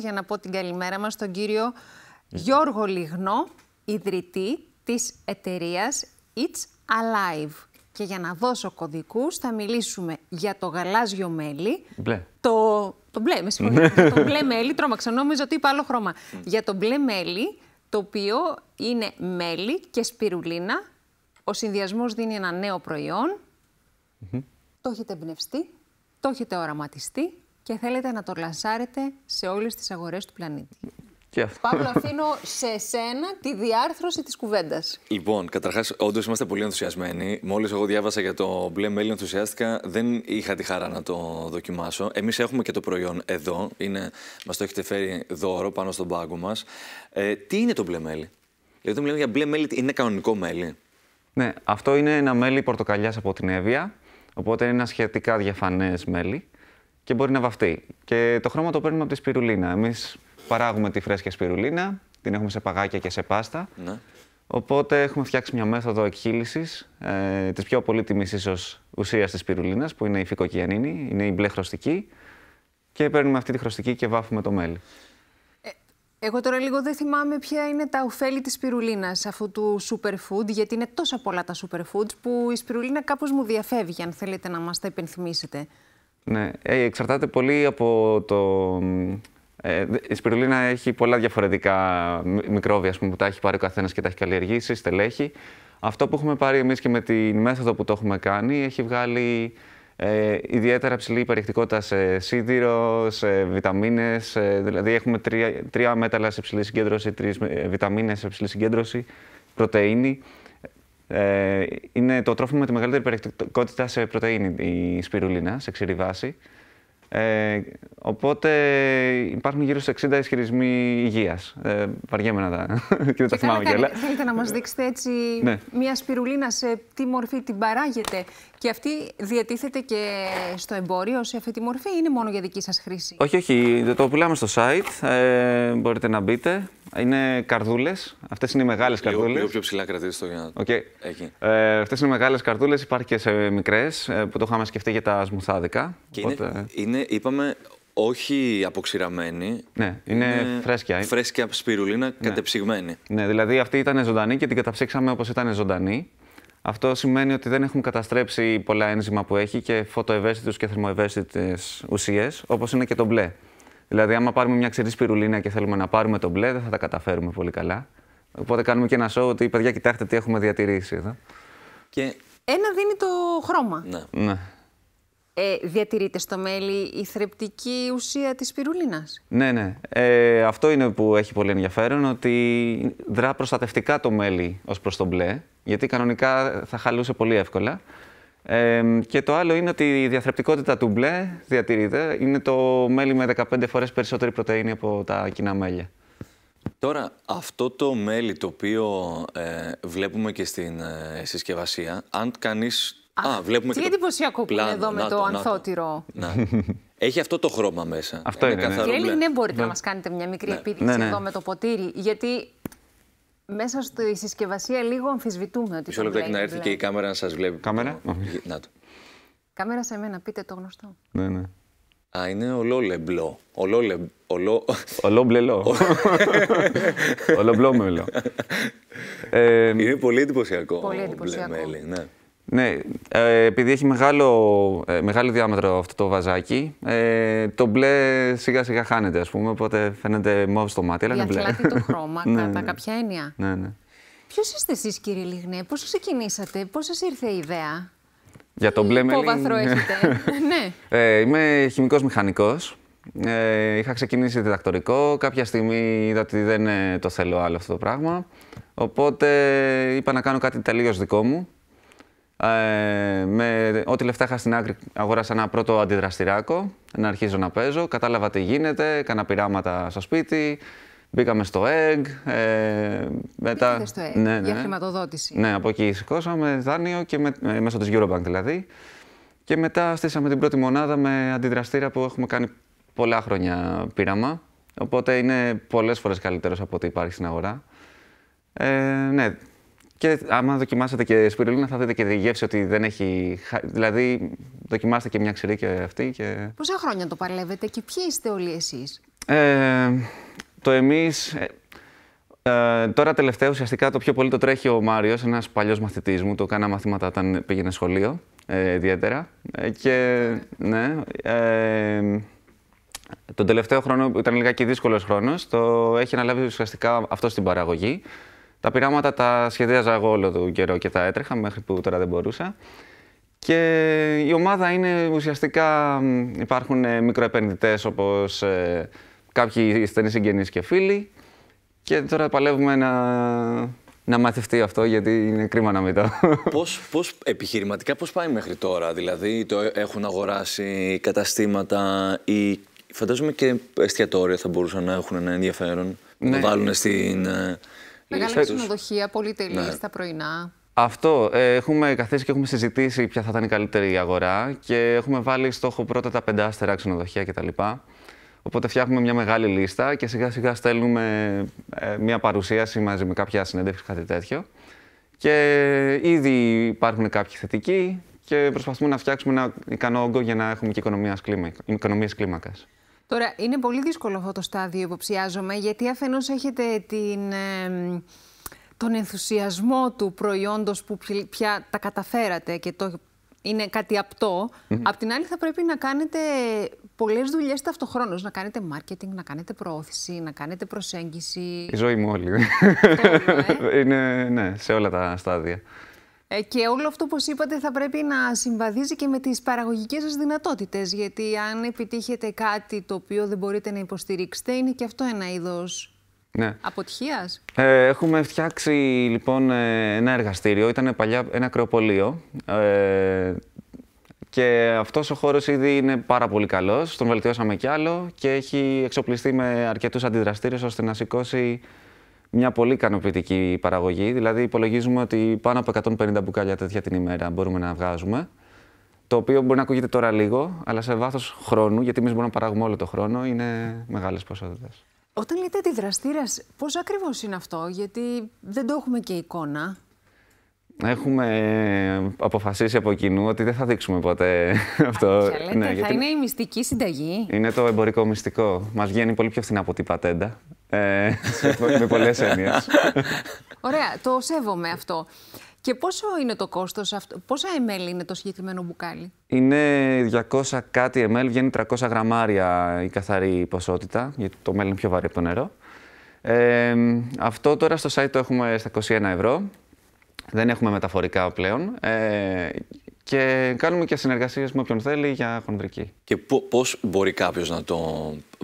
για να πω την καλημέρα μας στον κύριο ναι. Γιώργο Λιγνό, ιδρυτή της εταιρείας It's Alive. Και για να δώσω κωδικούς θα μιλήσουμε για το γαλάζιο μέλι. Μπλε. Το, το μπλε, με συγχωρείτε. Ναι. το μπλε μέλι, τρόμαξα, νόμιζα ότι είπα άλλο χρώμα. Ναι. για το μπλε μέλι, το οποίο είναι μέλι και σπιρουλίνα. Ο συνδυασμός δίνει ένα νέο προϊόν. το έχετε εμπνευστεί, το έχετε οραματιστεί και θέλετε να το λανσάρετε σε όλες τις αγορές του πλανήτη. Πάμε Παύλο, αφήνω σε εσένα τη διάρθρωση της κουβέντας. Λοιπόν, καταρχάς, όντως είμαστε πολύ ενθουσιασμένοι. Μόλις εγώ διάβασα για το μπλε μέλι, ενθουσιάστηκα. Δεν είχα τη χαρά να το δοκιμάσω. Εμείς έχουμε και το προϊόν εδώ. Μας το έχετε φέρει δώρο πάνω στον πάγκο μας. Ε, τι είναι το μπλε μέλι, Δηλαδή, μιλάμε για μπλε μέλι, είναι κανονικό μέλι. Ναι, αυτό είναι ένα μέλι πορτοκαλιάς από την Εύβοια. Οπότε είναι ένα σχετικά διαφανές μέλι και μπορεί να βαφτεί. Και το χρώμα το παίρνουμε από τη σπιρουλίνα. Εμείς παράγουμε τη φρέσκια σπιρουλίνα, την έχουμε σε παγάκια και σε πάστα. Ναι. Οπότε έχουμε φτιάξει μια μέθοδο εκχύλησης ε, της πιο πολύτιμης ίσως ουσίας της σπιρουλίνας, που είναι η φυκοκιανίνη, είναι η μπλε χρωστική. Και παίρνουμε αυτή τη χρωστική και βάφουμε το μέλι. Ε, εγώ τώρα λίγο δεν θυμάμαι ποια είναι τα ωφέλη της σπιρουλίνας αυτού του superfood, γιατί είναι τόσα πολλά τα superfoods που η σπιρουλίνα κάπως μου διαφεύγει, αν θέλετε να μας τα υπενθυμίσετε. Ναι, ε, εξαρτάται πολύ από το... Ε, η σπιρουλίνα έχει πολλά διαφορετικά μικρόβια πούμε, που τα έχει πάρει ο καθένας και τα έχει καλλιεργήσει, στελέχη. Αυτό που έχουμε πάρει εμείς και με τη μέθοδο που το έχουμε κάνει έχει βγάλει ε, ιδιαίτερα ψηλή περιεκτικότητα σε σίδηρο, σε βιταμίνες. Ε, δηλαδή, έχουμε τρία, τρία μέταλλα σε ψηλή συγκέντρωση, τρεις βιταμίνες σε ψηλή συγκέντρωση, πρωτενη. Ε, είναι το τρόφιμο με τη μεγαλύτερη περιεκτικότητα σε πρωτεΐνη η σπιρουλίνα, σε ξηρή βάση. Ε, οπότε υπάρχουν γύρω στους 60 ισχυρισμοί υγείας. Ε, βαριέμαι να τα, και δεν τα θυμάμαι Θέλετε να μας δείξετε έτσι ναι. μια σπιρουλίνα σε τι μορφή την παράγεται και αυτή διατίθεται και στο εμπόριο σε αυτή τη μορφή ή είναι μόνο για δική σας χρήση. Όχι, όχι. Το πουλάμε στο site. Ε, μπορείτε να μπείτε. Είναι καρδούλες. Αυτές είναι οι μεγάλες καρδούλες. Λίγο πιο ψηλά κρατήστε το για να. Okay. Ε, Αυτές είναι μεγάλες καρδούλες. Υπάρχει και σε μικρές ε, που το είχαμε σκεφτεί για τα σμουθάδικα. Και Οπότε... είναι, είναι, είπαμε, όχι αποξηραμένη. Ναι, είναι, είναι φρέσκια. Φρέσκια σπιρουλίνα ναι. κατεψυγμένη. Ναι, δηλαδή αυτή ήταν ζωντανή και την καταψύξαμε όπως ήταν ζωντανή. Αυτό σημαίνει ότι δεν έχουν καταστρέψει πολλά ένζημα που έχει και φωτοευαίσθητους και θερμοευαίσθητες ουσίες, όπως είναι και το μπλε. Δηλαδή, άμα πάρουμε μια ξερή σπιρουλίνα και θέλουμε να πάρουμε το μπλε, δεν θα τα καταφέρουμε πολύ καλά. Οπότε κάνουμε και ένα show ότι, παιδιά, κοιτάξτε τι έχουμε διατηρήσει εδώ. Και... Ένα δίνει το χρώμα. Ναι. ναι. Ε, διατηρείται στο μέλι η θρεπτική ουσία της σπιρουλίνας. Ναι, ναι. Ε, αυτό είναι που έχει πολύ ενδιαφέρον, ότι δρά προστατευτικά το μέλι ως προς το μπλε γιατί κανονικά θα χαλούσε πολύ εύκολα. Ε, και το άλλο είναι ότι η διαθρεπτικότητα του μπλε διατηρείται. Είναι το μέλι με 15 φορές περισσότερη πρωτεΐνη από τα κοινά μέλια. Τώρα, αυτό το μέλι το οποίο ε, βλέπουμε και στην ε, συσκευασία, αν κανείς... Α, βλέπουμε τι εντυπωσιακό που είναι εδώ με το, ανθότυρο. Έχει αυτό το χρώμα μέσα. Αυτό είναι. είναι ναι. ναι, μπορείτε να ναι. μας κάνετε μια μικρή επίδειξη εδώ με το ποτήρι, γιατί μέσα στη συσκευασία λίγο αμφισβητούμε ότι. Μισό λεπτό να έρθει και η δηλαδή. κάμερα να σας βλέπει. Κάμερα. Να το. Κάμερα σε μένα, πείτε το γνωστό. Ναι, ναι. Α, είναι ολόλεμπλο. Ολόλεμπλο. Ολό... Ολόμπλελό. Ολομπλόμελο. είναι ε, πολύ εντυπωσιακό. Πολύ εντυπωσιακό. ναι. Ναι, ε, επειδή έχει μεγάλο, ε, μεγάλο διάμετρο αυτό το βαζάκι, ε, το μπλε σιγά σιγά χάνεται, ας πούμε, οπότε φαίνεται μόβ στο μάτι, αλλά είναι μπλε. το χρώμα, ναι, κατά ναι, ναι, κάποια έννοια. Ναι, ναι. Ποιος είστε εσείς κύριε Λιγνέ, πώς ξεκινήσατε, πώς σας ήρθε η ιδέα. Για το μπλε μελίν. Υπόβαθρο ναι. έχετε. ναι. Ε, είμαι χημικός μηχανικός. Ε, είχα ξεκινήσει διδακτορικό. Κάποια στιγμή είδα ότι δεν το θέλω άλλο αυτό το πράγμα. Οπότε είπα να κάνω κάτι τελείως δικό μου. Ε, με ό,τι λεφτά είχα στην άκρη, αγόρασα ένα πρώτο αντιδραστηράκο να αρχίζω να παίζω. Κατάλαβα τι γίνεται, κάνα πειράματα στο σπίτι. Μπήκαμε στο ΕΓ. Ε, μετά... στο ΕΓ ναι, ναι, για χρηματοδότηση. Ναι, από εκεί σηκώσαμε δάνειο και με, ε, μέσω της Eurobank δηλαδή. Και μετά στήσαμε την πρώτη μονάδα με αντιδραστήρα που έχουμε κάνει πολλά χρόνια πείραμα. Οπότε είναι πολλές φορές καλύτερος από ό,τι υπάρχει στην αγορά. Ε, ναι, και άμα δοκιμάσετε και σπιρουλίνα, θα δείτε και τη γεύση ότι δεν έχει. Δηλαδή, δοκιμάστε και μια ξηρή και αυτή. Και... Πόσα χρόνια το παλεύετε και ποιοι είστε όλοι εσείς. Ε, το εμείς. Ε, ε, τώρα τελευταίο ουσιαστικά το πιο πολύ το τρέχει ο Μάριος, ένας παλιός μαθητής μου, το κάνα μαθήματα όταν πήγαινε σχολείο, ε, ιδιαίτερα. Ε, και ναι, ε, τον τελευταίο χρόνο ήταν λιγάκι δύσκολος χρόνος, το έχει αναλάβει ουσιαστικά αυτό στην παραγωγή. Τα πειράματα τα σχεδίαζα εγώ όλο τον καιρό και τα έτρεχα μέχρι που τώρα δεν μπορούσα. Και η ομάδα είναι ουσιαστικά, υπάρχουν ε, μικροεπενδυτές όπως ε, κάποιοι στενοί συγγενείς και φίλοι και τώρα παλεύουμε να, να μαθευτεί αυτό γιατί είναι κρίμα να μην το. Πώς, πώς επιχειρηματικά πώς πάει μέχρι τώρα, δηλαδή το ε, έχουν αγοράσει καταστήματα ή φαντάζομαι και εστιατόρια θα μπορούσαν να έχουν ένα ενδιαφέρον, ναι. να βάλουν στην... Ε, Μεγάλα ξενοδοχεία, πολύ ναι. στα πρωινά. Αυτό. Ε, έχουμε καθίσει και έχουμε συζητήσει ποια θα ήταν η καλύτερη αγορά και έχουμε βάλει στόχο πρώτα τα πεντάστερα ξενοδοχεία κτλ. Οπότε φτιάχνουμε μια μεγάλη λίστα και σιγά σιγά στέλνουμε ε, μια παρουσίαση μαζί με κάποια συνέντευξη, κάτι τέτοιο. Και ήδη υπάρχουν κάποιοι θετικοί και προσπαθούμε να φτιάξουμε ένα ικανό όγκο για να έχουμε και οικονομίας κλίμακας. Τώρα, είναι πολύ δύσκολο αυτό το στάδιο, υποψιάζομαι, γιατί αφενός έχετε την, τον ενθουσιασμό του προϊόντος που πια τα καταφέρατε και το είναι κάτι απτό. Απ' την άλλη θα πρέπει να κάνετε πολλές δουλειές ταυτοχρόνως. Να κάνετε marketing, να κάνετε προώθηση, να κάνετε προσέγγιση. Η ζωή μου όλη. Ε. είναι, ναι, σε όλα τα στάδια. Ε, και όλο αυτό, που είπατε, θα πρέπει να συμβαδίζει και με τις παραγωγικές σας δυνατότητες. Γιατί αν επιτύχετε κάτι το οποίο δεν μπορείτε να υποστηρίξετε, είναι και αυτό ένα είδος ναι. Αποτυχίας. Ε, έχουμε φτιάξει λοιπόν ε, ένα εργαστήριο. Ήταν παλιά ένα κρεοπολείο. Ε, και αυτός ο χώρος ήδη είναι πάρα πολύ καλός. Τον βελτιώσαμε κι άλλο και έχει εξοπλιστεί με αρκετούς αντιδραστήρες ώστε να σηκώσει μια πολύ ικανοποιητική παραγωγή. Δηλαδή, υπολογίζουμε ότι πάνω από 150 μπουκάλια τέτοια την ημέρα μπορούμε να βγάζουμε. Το οποίο μπορεί να ακούγεται τώρα λίγο, αλλά σε βάθος χρόνου, γιατί εμείς μπορούμε να παράγουμε όλο το χρόνο, είναι μεγάλες ποσότητες. Όταν λέτε αντιδραστήρα, πώς ακριβώς είναι αυτό, Γιατί δεν το έχουμε και εικόνα. Έχουμε ε, αποφασίσει από κοινού ότι δεν θα δείξουμε ποτέ Α, αυτό. Λέτε, ναι, θα γιατί... είναι η μυστική συνταγή. Είναι το εμπορικό μυστικό. Μας βγαίνει πολύ πιο φθηνά από την πατέντα. Ε, με πολλές έννοιες. Ωραία, το σέβομαι αυτό. Και πόσο είναι το κόστος, πόσα ml είναι το συγκεκριμένο μπουκάλι, Είναι 200 κάτι ml, βγαίνει 300 γραμμάρια η καθαρή ποσότητα, γιατί το μέλι είναι πιο βαρύ από το νερό. Ε, αυτό τώρα στο site το έχουμε στα 21 ευρώ. Δεν έχουμε μεταφορικά πλέον. Ε, και κάνουμε και συνεργασίες με όποιον θέλει για χονδρική. Και πώς μπορεί κάποιος να το,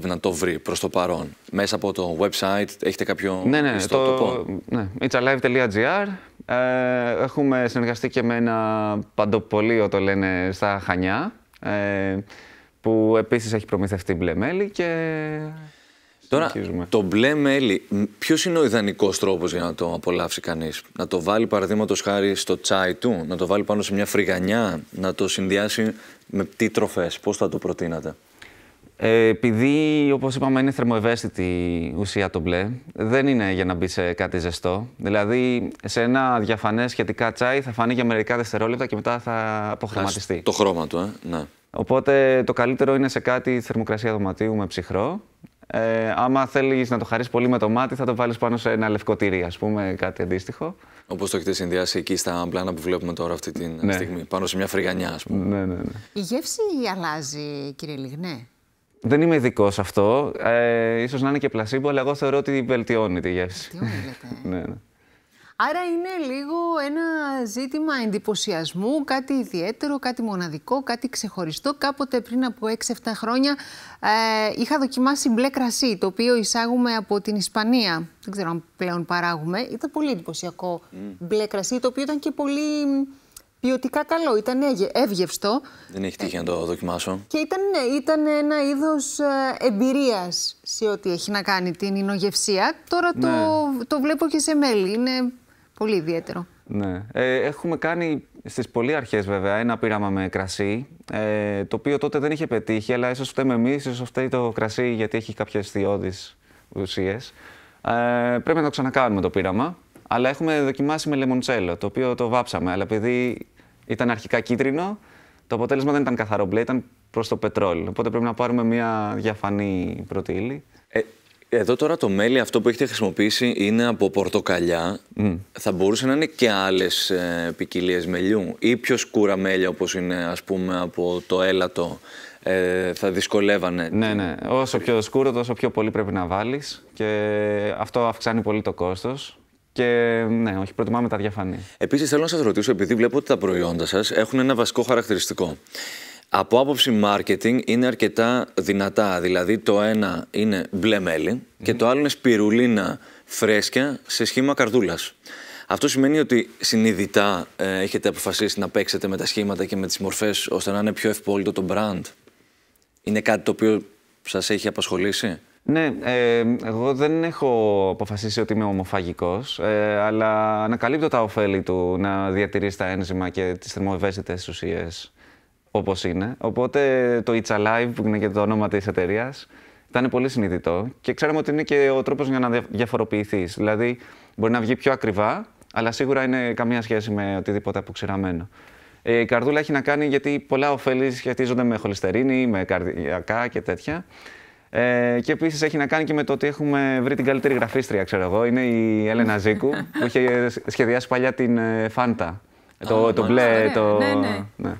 να το βρει προς το παρόν. Μέσα από το website έχετε κάποιο ναι, ναι, το, ναι, itsalive.gr. Ε, έχουμε συνεργαστεί και με ένα παντοπολείο, το λένε, στα Χανιά. Ε, που επίσης έχει προμηθευτεί μπλε μέλι και Τώρα, το μπλε μέλι, ποιος είναι ο ιδανικός τρόπος για να το απολαύσει κανείς, Να το βάλει παραδείγματος χάρη στο τσάι του, να το βάλει πάνω σε μια φρυγανιά, να το συνδυάσει με τι τροφές, πώς θα το προτείνατε. Ε, επειδή, όπως είπαμε, είναι θερμοευαίσθητη ουσία το μπλε, δεν είναι για να μπει σε κάτι ζεστό. Δηλαδή, σε ένα διαφανέ σχετικά τσάι θα φανεί για μερικά δευτερόλεπτα και μετά θα αποχρηματιστεί. το χρώμα του, ε. Ναι. Οπότε το καλύτερο είναι σε κάτι θερμοκρασία δωματίου με ψυχρό ε, άμα θέλεις να το χαρίσεις πολύ με το μάτι, θα το βάλεις πάνω σε ένα λευκό τυρί, ας πούμε, κάτι αντίστοιχο. Όπως το έχετε συνδυάσει εκεί στα πλάνα που βλέπουμε τώρα αυτή τη ναι. στιγμή, πάνω σε μια φρυγανιά, ας πούμε. Ναι, ναι, ναι. Η γεύση αλλάζει, κύριε Λιγνέ. Δεν είμαι ειδικός αυτό. Ε, ίσως να είναι και πλασίμπο, αλλά εγώ θεωρώ ότι βελτιώνει τη γεύση. Βελτιώνει, λέτε. ναι, ναι. Άρα είναι λίγο ένα ζήτημα εντυπωσιασμού, κάτι ιδιαίτερο, κάτι μοναδικό, κάτι ξεχωριστό. Κάποτε πριν από 6-7 χρόνια ε, είχα δοκιμάσει μπλε κρασί, το οποίο εισάγουμε από την Ισπανία. Δεν ξέρω αν πλέον παράγουμε. Ήταν πολύ εντυπωσιακό mm. μπλε κρασί, το οποίο ήταν και πολύ ποιοτικά καλό. Ήταν εύγευστο. Δεν έχει τύχει να το δοκιμάσω. Και ήταν, ναι, ήταν ένα είδος ε, εμπειρίας σε ό,τι έχει να κάνει την εινογευσία. Τώρα το, ναι. το βλέπω και σε μέλι. Είναι Πολύ ιδιαίτερο. Ναι. Ε, έχουμε κάνει στις πολύ αρχές βέβαια ένα πείραμα με κρασί, ε, το οποίο τότε δεν είχε πετύχει, αλλά ίσως φταίμε εμείς, ίσως φταίει το κρασί γιατί έχει κάποιες θειώδεις ουσίες. Ε, πρέπει να το ξανακάνουμε το πείραμα, αλλά έχουμε δοκιμάσει με λεμοντσέλο, το οποίο το βάψαμε, αλλά επειδή ήταν αρχικά κίτρινο, το αποτέλεσμα δεν ήταν καθαρό μπλε, ήταν προς το πετρόλ. Οπότε πρέπει να πάρουμε μια διαφανή πρώτη Ε, εδώ τώρα το μέλι αυτό που έχετε χρησιμοποιήσει είναι από πορτοκαλιά. Θα μπορούσε να είναι και άλλες ε, ποικιλίες μελιού ή πιο σκούρα μέλια όπως είναι ας πούμε από το έλατο ε, θα δυσκολεύανε. Ναι, ναι. Όσο πιο σκούρο τόσο πιο πολύ πρέπει να βάλεις και αυτό αυξάνει πολύ το κόστος. Και ναι, όχι, προτιμάμε τα διαφανή. Επίσης θέλω να σας ρωτήσω, επειδή βλέπω ότι τα προϊόντα σας έχουν ένα βασικό χαρακτηριστικό από άποψη marketing είναι αρκετά δυνατά. Δηλαδή το ένα είναι μπλε μελι και το άλλο είναι σπιρουλίνα φρέσκια σε σχήμα καρδούλας. Αυτό σημαίνει ότι συνειδητά ε, έχετε αποφασίσει να παίξετε με τα σχήματα και με τις μορφές ώστε να είναι πιο ευπόλυτο το brand. Είναι κάτι το οποίο σας έχει απασχολήσει. Ναι, ε, εγώ δεν έχω αποφασίσει ότι είμαι ομοφαγικός, ε, αλλά ανακαλύπτω τα ωφέλη του να διατηρείς τα ένζημα και τις θερμοευαίσθητες ουσίες όπως είναι. Οπότε το It's Alive, που είναι και το όνομα της εταιρείας, ήταν πολύ συνειδητό και ξέραμε ότι είναι και ο τρόπος για να διαφοροποιηθείς. Δηλαδή, μπορεί να βγει πιο ακριβά, αλλά σίγουρα είναι καμία σχέση με οτιδήποτε αποξηραμένο. Ε, η καρδούλα έχει να κάνει γιατί πολλά ωφέλη σχετίζονται με χολυστερίνη, με καρδιακά και τέτοια. Ε, και επίσης έχει να κάνει και με το ότι έχουμε βρει την καλύτερη γραφίστρια, ξέρω εγώ. Είναι η Έλενα Ζήκου, που είχε σχεδιάσει παλιά την Φάντα. Ε, το, oh, το μπλε, το. ναι. ναι. ναι.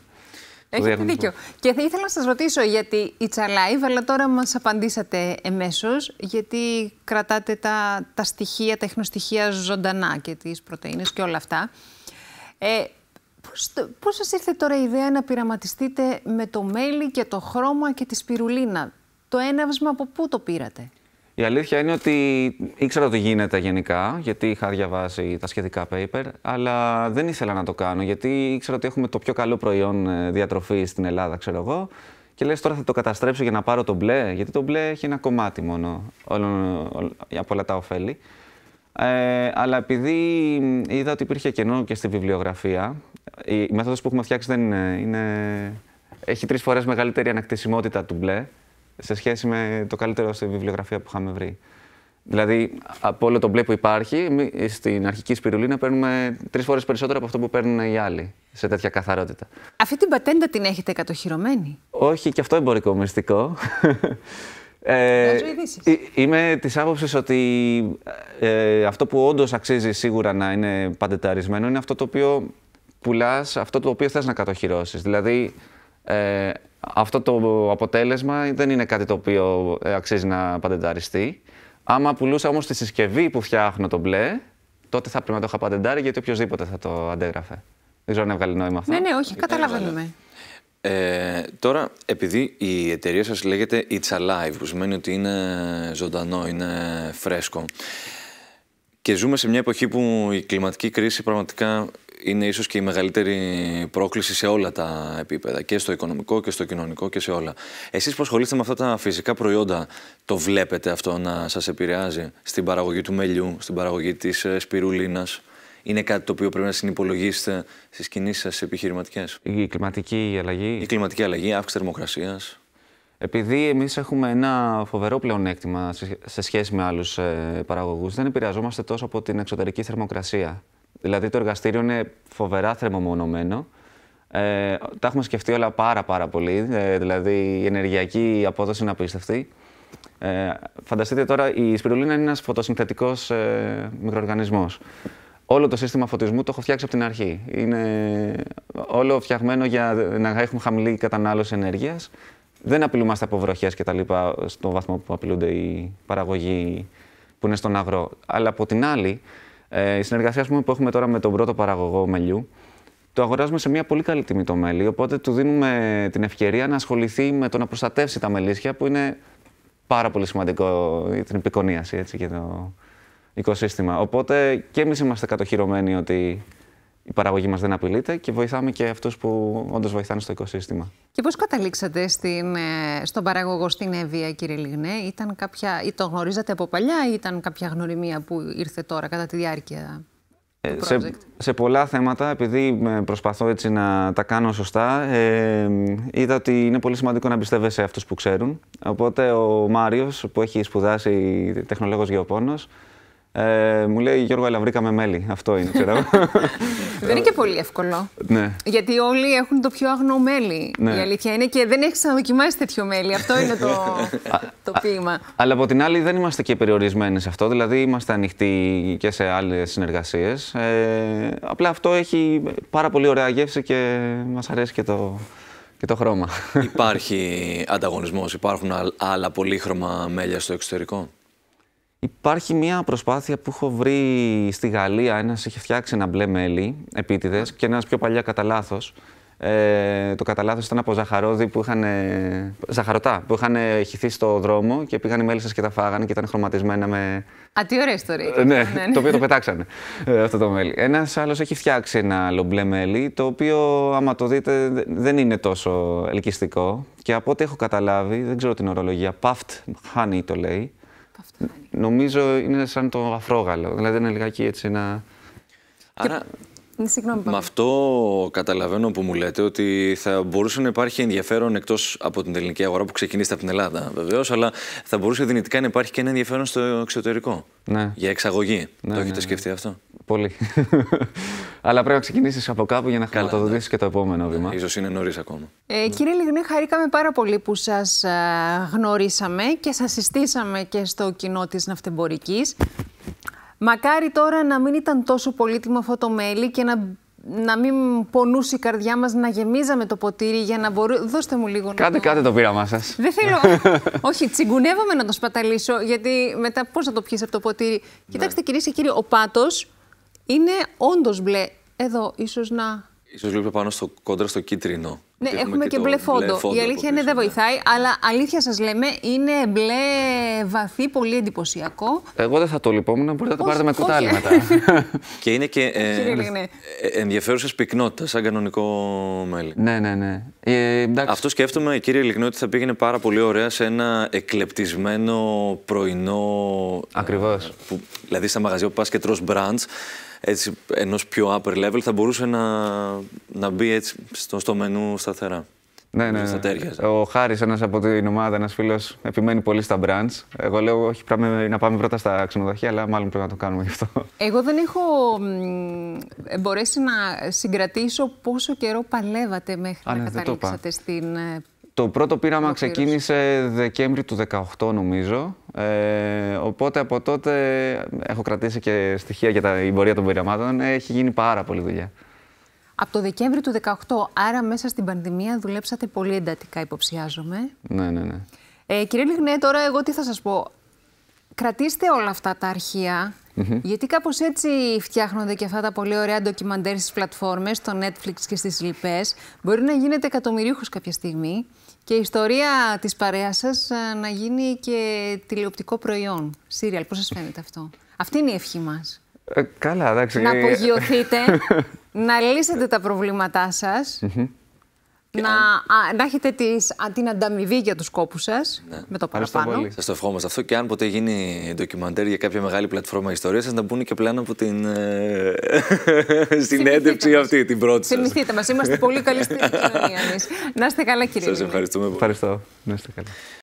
Έχετε δίκιο. Και θα ήθελα να σας ρωτήσω, γιατί η Τσαλάιβ, αλλά τώρα μας απαντήσατε εμέσως, γιατί κρατάτε τα, τα στοιχεία, τα εχνοστοιχεία ζωντανά και τις πρωτεΐνες και όλα αυτά. Ε, πώς, πώς σας ήρθε τώρα η ιδέα να πειραματιστείτε με το μέλι και το χρώμα και τη σπιρουλίνα. Το έναυσμα από πού το πήρατε. Η αλήθεια είναι ότι ήξερα ότι γίνεται γενικά, γιατί είχα διαβάσει τα σχετικά paper, αλλά δεν ήθελα να το κάνω, γιατί ήξερα ότι έχουμε το πιο καλό προϊόν ε, διατροφή στην Ελλάδα, ξέρω εγώ. Και λες τώρα θα το καταστρέψω για να πάρω το μπλε, γιατί το μπλε έχει ένα κομμάτι μόνο όλων, από όλα τα ωφέλη. Ε, αλλά επειδή είδα ότι υπήρχε κενό και στη βιβλιογραφία, η μέθοδος που έχουμε φτιάξει δεν ε, είναι, έχει τρεις φορές μεγαλύτερη ανακτησιμότητα του μπλε σε σχέση με το καλύτερο στη βιβλιογραφία που είχαμε βρει. Δηλαδή, από όλο το μπλε που υπάρχει, στην αρχική σπιρουλίνα παίρνουμε τρεις φορές περισσότερο από αυτό που παίρνουν οι άλλοι σε τέτοια καθαρότητα. Αυτή την πατέντα την έχετε κατοχυρωμένη. Όχι, και αυτό εμπορικό μυστικό. Ε, ε, είμαι της άποψης ότι ε, αυτό που όντως αξίζει σίγουρα να είναι παντεταρισμένο είναι αυτό το οποίο πουλάς, αυτό το οποίο θες να κατοχυρώσεις. Δηλαδή, ε, αυτό το αποτέλεσμα δεν είναι κάτι το οποίο ε, αξίζει να παντενταριστεί. Άμα πουλούσα όμως τη συσκευή που φτιάχνω το μπλε, τότε θα πρέπει να το είχα παντεντάρει γιατί οποιοδήποτε θα το αντέγραφε. Δεν ξέρω αν έβγαλε νόημα αυτό. Ναι, ναι, όχι, καταλαβαίνουμε. Ναι. Ε, τώρα, επειδή η εταιρεία σας λέγεται It's Alive, που σημαίνει ότι είναι ζωντανό, είναι φρέσκο, και ζούμε σε μια εποχή που η κλιματική κρίση πραγματικά είναι ίσως και η μεγαλύτερη πρόκληση σε όλα τα επίπεδα, και στο οικονομικό και στο κοινωνικό και σε όλα. Εσείς που ασχολείστε με αυτά τα φυσικά προϊόντα, το βλέπετε αυτό να σας επηρεάζει στην παραγωγή του μελιού, στην παραγωγή της ε, σπιρουλίνας. Είναι κάτι το οποίο πρέπει να συνυπολογίσετε στις κινήσεις σας επιχειρηματικές. Η κλιματική αλλαγή. Η κλιματική αλλαγή, αύξηση θερμοκρασίας. Επειδή εμείς έχουμε ένα φοβερό πλεονέκτημα σε σχέση με άλλους ε, παραγωγούς, δεν επηρεαζόμαστε τόσο από την εξωτερική θερμοκρασία. Δηλαδή το εργαστήριο είναι φοβερά θερμομονωμένο. Ε, τα έχουμε σκεφτεί όλα πάρα πάρα πολύ. Ε, δηλαδή η ενεργειακή απόδοση είναι απίστευτη. Ε, φανταστείτε τώρα, η σπιρουλίνα είναι ένας φωτοσυνθετικός ε, μικροοργανισμός. Όλο το σύστημα φωτισμού το έχω φτιάξει από την αρχή. Είναι όλο φτιαγμένο για να έχουμε χαμηλή κατανάλωση ενέργειας. Δεν απειλούμαστε από βροχές και τα λοιπά στον βαθμό που απειλούνται οι παραγωγοί που είναι στον αγρό. Αλλά από την άλλη, ε, η συνεργασία πούμε, που έχουμε τώρα με τον πρώτο παραγωγό μελιού, το αγοράζουμε σε μια πολύ καλή τιμή το μέλι. Οπότε του δίνουμε την ευκαιρία να ασχοληθεί με το να προστατεύσει τα μελίσια, που είναι πάρα πολύ σημαντικό για την επικονίαση έτσι, και το οικοσύστημα. Οπότε και εμείς είμαστε κατοχυρωμένοι ότι η παραγωγή μας δεν απειλείται και βοηθάμε και αυτούς που όντως βοηθάνε στο οικοσύστημα. Και πώς καταλήξατε στην, ε, στον παραγωγό στην Εύβοια, κύριε Λιγνέ, ήταν κάποια, ή το γνωρίζατε από παλιά ή ήταν κάποια γνωριμία που ήρθε τώρα κατά τη διάρκεια ε, του σε, σε πολλά θέματα, επειδή ε, προσπαθώ έτσι να τα κάνω σωστά, ε, είδα ότι είναι πολύ σημαντικό να πιστεύεσαι αυτούς που ξέρουν. Οπότε ο Μάριος που έχει σπουδάσει τεχνολόγος γεωπόνος, ε, μου λέει Γιώργο, αλλά βρήκαμε μέλη. Αυτό είναι, ξέρω. δεν είναι και πολύ εύκολο. Ναι. Γιατί όλοι έχουν το πιο αγνό μέλι. Ναι. Η αλήθεια είναι και δεν έχεις ξαναδοκιμάσει τέτοιο μέλι. Αυτό είναι το, το ποίημα. Αλλά από την άλλη, δεν είμαστε και περιορισμένοι σε αυτό. Δηλαδή, είμαστε ανοιχτοί και σε άλλες συνεργασίες. Ε, απλά αυτό έχει πάρα πολύ ωραία γεύση και μας αρέσει και το, και το χρώμα. Υπάρχει ανταγωνισμός, υπάρχουν άλλα πολύχρωμα μέλια στο εξωτερικό. Υπάρχει μια προσπάθεια που έχω βρει στη Γαλλία. Ένας έχει φτιάξει ένα μπλε μέλι επίτηδες και ένας πιο παλιά κατά λάθος. Ε, το κατά λάθος ήταν από ζαχαρόδι που είχαν. ζαχαρωτά που είχαν χυθεί στο δρόμο και πήγαν οι μέλισσες και τα φάγανε και ήταν χρωματισμένα με. Α, τι ωραία ιστορία. Ε, ναι, ναι, το ναι, οποίο ναι. το πετάξανε ε, αυτό το μέλι. Ένας άλλος έχει φτιάξει ένα άλλο μπλε μέλι, το οποίο άμα το δείτε δεν είναι τόσο ελκυστικό. Και από ό,τι έχω καταλάβει, δεν ξέρω την ορολογία, Πάφτ honey το λέει. Νομίζω είναι σαν το αφρόγαλο. Δηλαδή είναι λιγάκι έτσι ένα. Άρα... Ναι, συγγνώμη, Με αυτό καταλαβαίνω που μου λέτε ότι θα μπορούσε να υπάρχει ενδιαφέρον εκτός από την ελληνική αγορά που ξεκινήσετε από την Ελλάδα βεβαίως, αλλά θα μπορούσε δυνητικά να υπάρχει και ένα ενδιαφέρον στο εξωτερικό. Ναι. Για εξαγωγή. Ναι, το ναι, έχετε ναι, σκεφτεί αυτό. Πολύ. αλλά πρέπει να ξεκινήσεις από κάπου για να χρηματοδοτήσει και το επόμενο βήμα. Ε, σω είναι νωρίς ακόμα. Ε, κύριε Λιγνή, χαρήκαμε πάρα πολύ που σας ε, γνωρίσαμε και σας συστήσαμε και στο κοινό της ναυτεμπορικής. Μακάρι τώρα να μην ήταν τόσο πολύτιμο αυτό το μέλι και να, να μην πονούσε η καρδιά μας να γεμίζαμε το ποτήρι για να μπορούμε... Δώστε μου λίγο Κάτε να το... Κάντε το πείραμά σας. Δεν θέλω. Όχι, τσιγκουνεύομαι να το σπαταλίσω, γιατί μετά πώς θα το πιείς από το ποτήρι. Ναι. Κοιτάξτε κυρίες και κύριοι, ο πάτος είναι όντως μπλε. Εδώ ίσως να... Ίσως λίγο πάνω στο κόντρα στο κίτρινο. Ναι, έχουμε, και, και μπλε φόντο. Η αλήθεια είναι δεν ναι. βοηθάει, αλλά αλήθεια σας λέμε είναι μπλε βαθύ, πολύ εντυπωσιακό. Εγώ δεν θα το λυπόμουν, μπορείτε να το πάρετε με κουτάλι μετά. και είναι και ε, ε ενδιαφέρουσα πυκνότητα, σαν κανονικό μέλι. Ναι, ναι, ναι. Ε, Αυτό σκέφτομαι, κύριε Λιγνό, ότι θα πήγαινε πάρα πολύ ωραία σε ένα εκλεπτισμένο πρωινό. Ακριβώς. Ε, δηλαδή στα μαγαζιά που πας και μπραντ έτσι, ενός πιο upper level θα μπορούσε να, να μπει έτσι στο, στο μενού σταθερά. Ναι, ναι. ναι. Ο Χάρης, ένας από την ομάδα, ένας φίλος, επιμένει πολύ στα brands. Εγώ λέω, όχι, πρέπει να πάμε πρώτα στα ξενοδοχεία, αλλά μάλλον πρέπει να το κάνουμε γι' αυτό. Εγώ δεν έχω μπορέσει να συγκρατήσω πόσο καιρό παλεύατε μέχρι να ναι, καταλήξατε στην ε, το πρώτο πείραμα ξεκίνησε Δεκέμβρη του 18 νομίζω. Ε, οπότε από τότε έχω κρατήσει και στοιχεία για την πορεία των πειραμάτων. Έχει γίνει πάρα πολύ δουλειά. Από το Δεκέμβρη του 18, άρα μέσα στην πανδημία δουλέψατε πολύ εντατικά, υποψιάζομαι. Ναι, ναι, ναι. Ε, κύριε Λιγνέ, τώρα εγώ τι θα σας πω. Κρατήστε όλα αυτά τα αρχεία Mm-hmm. Γιατί κάπως έτσι φτιάχνονται και αυτά τα πολύ ωραία ντοκιμαντέρ στις πλατφόρμες, στο Netflix και στις λοιπές. Μπορεί να γίνεται εκατομμυρίουχος κάποια στιγμή και η ιστορία της παρέας σας ε, να γίνει και τηλεοπτικό προϊόν. Σύριαλ, πώς σας φαίνεται αυτό. Αυτή είναι η ευχή μας. Ε, καλά, εντάξει. Να απογειωθείτε, να λύσετε τα προβλήματά σας. Mm-hmm να, να έχετε τις, α, την ανταμοιβή για τους σκόπους σας ναι. με το παραπάνω. Σας το ευχόμαστε αυτό και αν ποτέ γίνει ντοκιμαντέρ για κάποια μεγάλη πλατφόρμα ιστορίας σας να μπουν και πλέον από την ε, συνέντευξη αυτή την πρώτη σας. Θυμηθείτε μας, είμαστε πολύ καλοί στην κοινωνία εμείς. Να είστε καλά κύριε. Σας ευχαριστούμε πολύ. Ευχαριστώ. Να είστε καλά.